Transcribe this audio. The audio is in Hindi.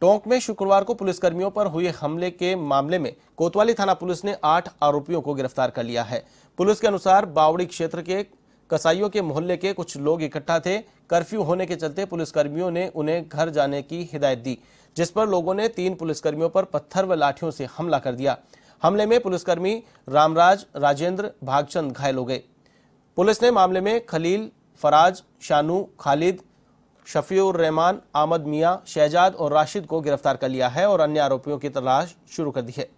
टोंक में शुक्रवार को पुलिसकर्मियों पर हुए हमले के मामले में कोतवाली थाना पुलिस ने आठ आरोपियों को गिरफ्तार कर लिया है पुलिस के अनुसार बावड़ी क्षेत्र के कसाईयों के मोहल्ले के कुछ लोग इकट्ठा थे कर्फ्यू होने के चलते पुलिसकर्मियों ने उन्हें घर जाने की हिदायत दी जिस पर लोगों ने तीन पुलिसकर्मियों पर पत्थर व लाठियों से हमला कर दिया हमले में पुलिसकर्मी रामराज राजेंद्र भागचंद घायल हो गए पुलिस ने मामले में खलील फराज शानू खालिद शफीउर रहमान आमद मियाँ शहजाद और राशिद को गिरफ्तार कर लिया है और अन्य आरोपियों की तलाश शुरू कर दी है